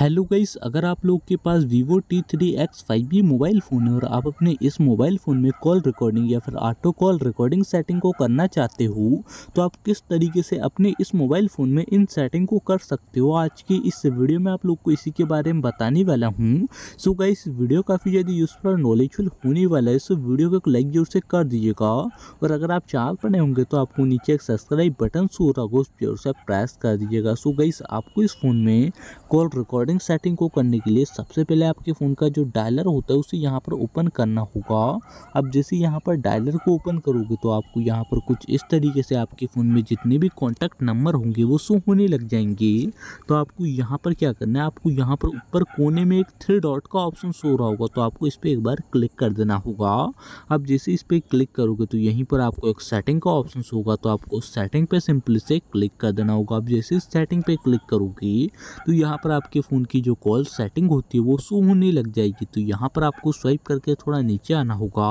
hello guys अगर आप लोग के पास Vivo T three X five G mobile phone है और आप अपने इस मोबाइल फ़ोन में कॉल रिकॉर्डिंग या फिर ऑटो कॉल रिकॉर्डिंग सेटिंग को करना चाहते हो तो आप किस तरीके से अपने इस मोबाइल फ़ोन में इन सेटिंग को कर सकते हो आज की इस वीडियो में आप लोग को इसी के बारे में बताने वाला हूँ सो गाइस वीडियो काफ़ी ज़्यादा यूज़फुल और नॉलेजफुल होने वाला है सो वीडियो को लाइक जोर से कर दीजिएगा और अगर आप चार पर होंगे तो आपको नीचे एक सब्सक्राइब बटन सो रहा उस जोर से प्रेस कर दीजिएगा सो गाइस आपको इस फ़ोन में कॉल रिकॉर्डिंग रिकॉर्डिंग सेटिंग को करने के लिए सबसे पहले आपके फ़ोन का जो डायलर होता है उसे यहाँ पर ओपन करना होगा अब जैसे यहाँ पर डायलर को ओपन करोगे तो आपको यहाँ पर कुछ इस तरीके से आपके फ़ोन में जितने भी कॉन्टैक्ट नंबर होंगे वो शो होने लग जाएंगे तो आपको यहाँ पर क्या करना है आपको यहाँ पर ऊपर कोने में एक थ्री डॉट का ऑप्शन शो रहा होगा तो आपको इस पर एक बार क्लिक कर देना होगा अब जैसे इस पर क्लिक करोगे तो यहीं पर आपको एक सेटिंग का ऑप्शन होगा तो आपको सेटिंग पर सिंपली से क्लिक कर देना होगा अब जैसे सेटिंग पर क्लिक करोगे तो यहाँ पर आपके फ़ोन की जो कॉल सेटिंग होती है वो शो होने लग जाएगी तो यहाँ पर आपको स्वाइप करके थोड़ा नीचे आना होगा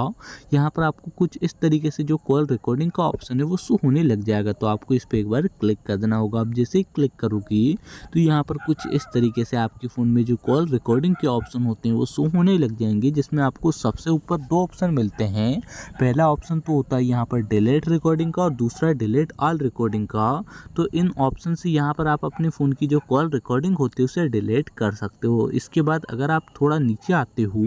यहाँ पर आपको कुछ इस तरीके से जो कॉल रिकॉर्डिंग का ऑप्शन है वो शो होने लग जाएगा तो आपको इस पर एक बार क्लिक कर देना होगा आप जैसे ही क्लिक करोगी तो यहाँ पर कुछ इस तरीके से आपके फ़ोन में जो कॉल रिकॉर्डिंग के ऑप्शन होते हैं वो शो होने लग जाएंगे जिसमें आपको सबसे ऊपर दो ऑप्शन मिलते हैं पहला ऑप्शन तो होता है यहाँ पर डिलेट रिकॉर्डिंग का और दूसरा डिलेट ऑल रिकॉर्डिंग का तो इन ऑप्शन से यहाँ पर आप अपने फ़ोन की जो कॉल रिकॉर्डिंग होती है उसे डिलेट सेलेक्ट कर सकते हो इसके बाद अगर आप थोड़ा नीचे आते हो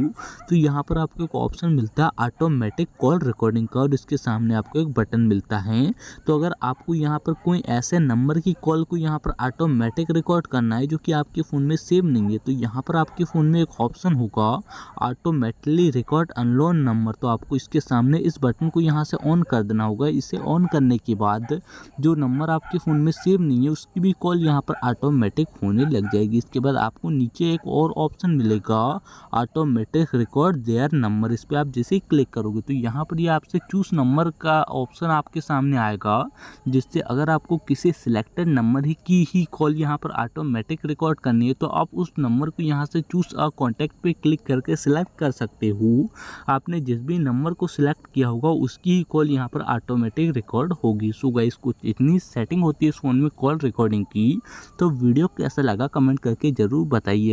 तो यहाँ पर आपको एक ऑप्शन मिलता है ऑटोमेटिक कॉल रिकॉर्डिंग का और इसके सामने आपको एक बटन मिलता है तो अगर आपको यहाँ पर कोई ऐसे नंबर की कॉल को यहाँ पर ऑटोमेटिक रिकॉर्ड करना है जो कि आपके फ़ोन में सेव नहीं है तो यहाँ पर आपके फ़ोन में एक ऑप्शन होगा ऑटोमेटिकली रिकॉर्ड अनलोन नंबर तो आपको इसके सामने इस बटन को यहाँ से ऑन कर देना होगा इसे ऑन करने के बाद जो नंबर आपके फ़ोन में सेव नहीं है उसकी भी कॉल यहाँ पर ऑटोमेटिक होने लग जाएगी इसके बाद बाद आपको नीचे एक और ऑप्शन मिलेगा ऑटोमेटिक रिकॉर्ड देयर नंबर इस पर आप जैसे ही क्लिक करोगे तो यहाँ पर ये यह आपसे चूज नंबर का ऑप्शन आपके सामने आएगा जिससे अगर आपको किसी सिलेक्टेड नंबर ही की ही कॉल यहाँ पर ऑटोमेटिक रिकॉर्ड करनी है तो आप उस नंबर को यहाँ से चूज और कॉन्टैक्ट पर क्लिक करके सिलेक्ट कर सकते हो आपने जिस भी नंबर को सिलेक्ट किया होगा उसकी ही कॉल यहाँ पर ऑटोमेटिक रिकॉर्ड होगी सो गाइस कुछ इतनी सेटिंग होती है इस फ़ोन में कॉल रिकॉर्डिंग की तो वीडियो कैसा लगा कमेंट करके ज़रूर बताइए